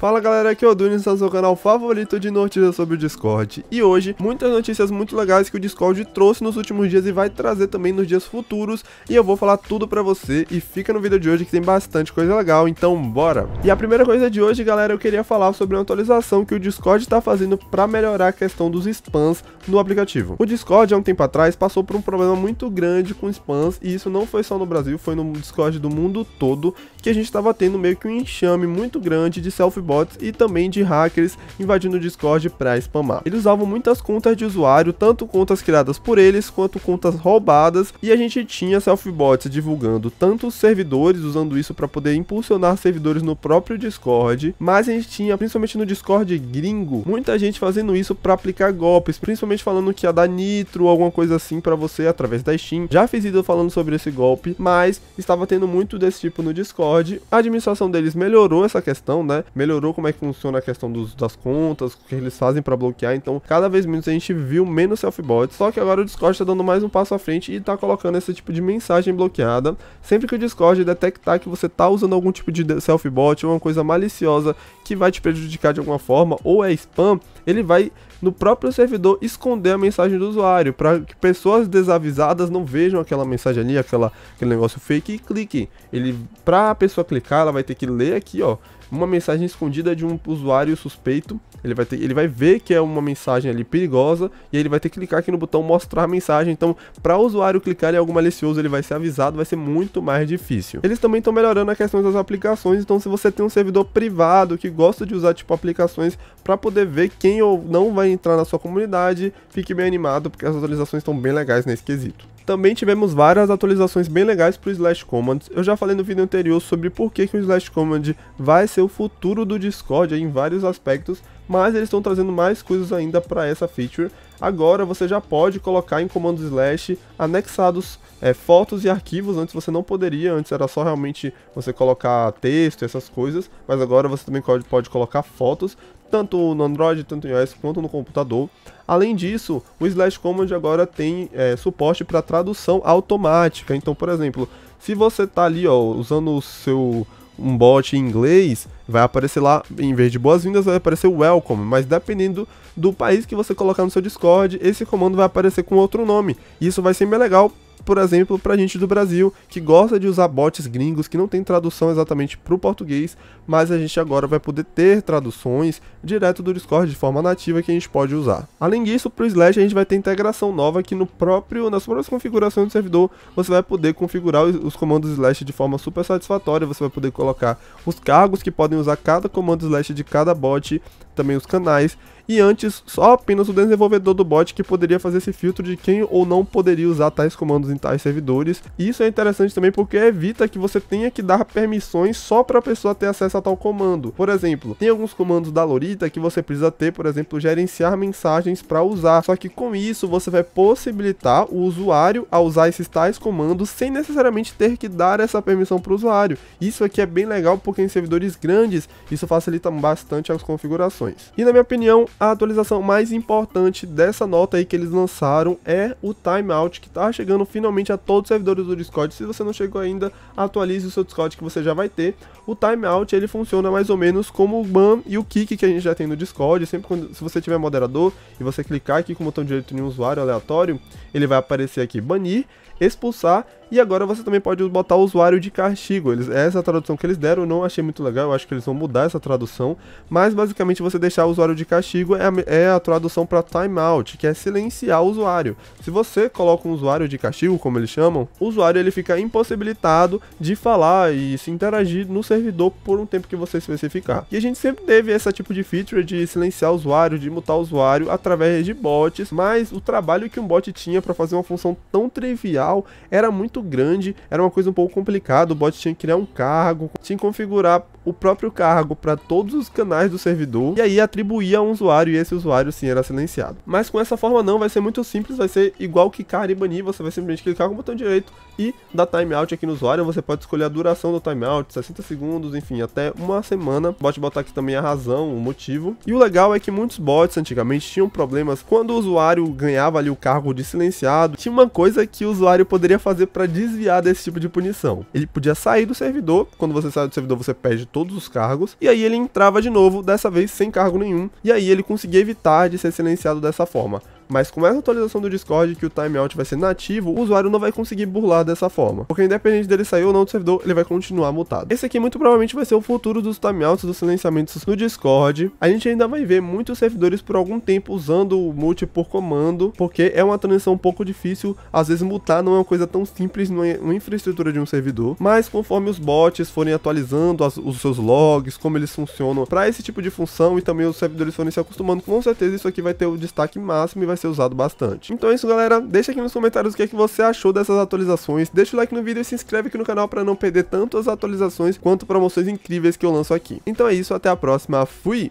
Fala galera, aqui é o Dunes, está seu canal favorito de notícias sobre o Discord. E hoje, muitas notícias muito legais que o Discord trouxe nos últimos dias e vai trazer também nos dias futuros. E eu vou falar tudo pra você e fica no vídeo de hoje que tem bastante coisa legal, então bora! E a primeira coisa de hoje, galera, eu queria falar sobre uma atualização que o Discord está fazendo para melhorar a questão dos spams no aplicativo. O Discord, há um tempo atrás, passou por um problema muito grande com spams e isso não foi só no Brasil, foi no Discord do mundo todo que a gente estava tendo meio que um enxame muito grande de self bots e também de hackers invadindo o Discord para spamar. Eles usavam muitas contas de usuário, tanto contas criadas por eles quanto contas roubadas, e a gente tinha self-bots divulgando tanto servidores, usando isso para poder impulsionar servidores no próprio Discord, mas a gente tinha, principalmente no Discord gringo, muita gente fazendo isso para aplicar golpes, principalmente falando que ia dar nitro ou alguma coisa assim para você através da Steam. Já fiz ido falando sobre esse golpe, mas estava tendo muito desse tipo no Discord. A administração deles melhorou essa questão, né? Melhorou melhorou como é que funciona a questão dos, das contas, o que eles fazem para bloquear. Então, cada vez menos a gente viu menos self-bots. Só que agora o Discord está dando mais um passo à frente e está colocando esse tipo de mensagem bloqueada. Sempre que o Discord detectar que você está usando algum tipo de self-bot ou uma coisa maliciosa que vai te prejudicar de alguma forma ou é spam, ele vai no próprio servidor esconder a mensagem do usuário para que pessoas desavisadas não vejam aquela mensagem ali, aquela, aquele negócio fake e cliquem. Ele, para a pessoa clicar, ela vai ter que ler aqui, ó, uma mensagem escondida de um usuário suspeito. Ele vai, ter, ele vai ver que é uma mensagem ali perigosa e aí ele vai ter que clicar aqui no botão mostrar mensagem. Então, para o usuário clicar em algo malicioso, ele vai ser avisado, vai ser muito mais difícil. Eles também estão melhorando a questão das aplicações, então se você tem um servidor privado que gosta de usar tipo aplicações para poder ver quem ou não vai entrar na sua comunidade, fique bem animado porque as atualizações estão bem legais nesse quesito. Também tivemos várias atualizações bem legais para o Slash Command. Eu já falei no vídeo anterior sobre por que, que o Slash Command vai ser o futuro do Discord em vários aspectos, mas eles estão trazendo mais coisas ainda para essa feature agora você já pode colocar em comandos slash anexados é, fotos e arquivos. Antes você não poderia, antes era só realmente você colocar texto, essas coisas, mas agora você também pode, pode colocar fotos, tanto no Android, tanto no iOS, quanto no computador. Além disso, o Slash Command agora tem é, suporte para tradução automática. Então, por exemplo, se você está ali ó, usando o seu um bot em inglês, vai aparecer lá, em vez de boas-vindas, vai aparecer welcome, mas dependendo do país que você colocar no seu Discord, esse comando vai aparecer com outro nome. E isso vai ser bem legal por exemplo, para gente do Brasil que gosta de usar bots gringos que não tem tradução exatamente para o português, mas a gente agora vai poder ter traduções direto do Discord de forma nativa que a gente pode usar. Além disso, para o Slash a gente vai ter integração nova que no próprio, nas próprias configurações do servidor você vai poder configurar os comandos Slash de forma super satisfatória, você vai poder colocar os cargos que podem usar cada comando Slash de cada bot, também os canais e antes só apenas o desenvolvedor do bot que poderia fazer esse filtro de quem ou não poderia usar tais comandos em tais servidores. E isso é interessante também porque evita que você tenha que dar permissões só para a pessoa ter acesso a tal comando. Por exemplo, tem alguns comandos da Lorita que você precisa ter, por exemplo, gerenciar mensagens para usar. Só que com isso você vai possibilitar o usuário a usar esses tais comandos sem necessariamente ter que dar essa permissão para o usuário. Isso aqui é bem legal porque em servidores grandes isso facilita bastante as configurações. E na minha opinião, a atualização mais importante dessa nota aí que eles lançaram é o timeout, que está chegando finalmente a todos os servidores do Discord. Se você não chegou ainda, atualize o seu Discord que você já vai ter. O timeout ele funciona mais ou menos como o ban e o kick que a gente já tem no Discord. Sempre quando se você tiver moderador e você clicar aqui com o botão direito em um usuário aleatório, ele vai aparecer aqui banir, expulsar e agora você também pode botar usuário de castigo. Eles, essa tradução que eles deram eu não achei muito legal, eu acho que eles vão mudar essa tradução. Mas basicamente você deixar o usuário de castigo é a, é a tradução para timeout, que é silenciar o usuário. Se você coloca um usuário de castigo, como eles chamam, o usuário ele fica impossibilitado de falar e se interagir no servidor por um tempo que você especificar. E a gente sempre teve esse tipo de feature de silenciar o usuário, de mutar o usuário através de bots, mas o trabalho que um bot tinha para fazer uma função tão trivial era muito muito grande, era uma coisa um pouco complicada, o bot tinha que criar um cargo, tinha que configurar o próprio cargo para todos os canais do servidor e aí atribuía a um usuário e esse usuário sim era silenciado. Mas com essa forma não, vai ser muito simples, vai ser igual que e banir, você vai simplesmente clicar com o botão direito e dar timeout aqui no usuário, você pode escolher a duração do timeout, 60 segundos, enfim, até uma semana. Pode botar aqui também a razão, o motivo. E o legal é que muitos bots antigamente tinham problemas quando o usuário ganhava ali o cargo de silenciado, tinha uma coisa que o usuário poderia fazer para desviar desse tipo de punição. Ele podia sair do servidor, quando você sai do servidor você perde todos os cargos, e aí ele entrava de novo, dessa vez sem cargo nenhum, e aí ele conseguia evitar de ser silenciado dessa forma. Mas com essa atualização do Discord, que o timeout vai ser nativo, o usuário não vai conseguir burlar dessa forma. Porque independente dele sair ou não do servidor, ele vai continuar mutado. Esse aqui muito provavelmente vai ser o futuro dos timeouts, dos silenciamentos no Discord. A gente ainda vai ver muitos servidores por algum tempo usando o multi por comando, porque é uma transição um pouco difícil. Às vezes mutar não é uma coisa tão simples na infraestrutura de um servidor. Mas conforme os bots forem atualizando as, os seus logs, como eles funcionam para esse tipo de função e também os servidores forem se acostumando, com certeza isso aqui vai ter o destaque máximo e vai ser usado bastante. Então é isso, galera. Deixa aqui nos comentários o que, é que você achou dessas atualizações. Deixa o like no vídeo e se inscreve aqui no canal para não perder tanto as atualizações quanto promoções incríveis que eu lanço aqui. Então é isso, até a próxima. Fui!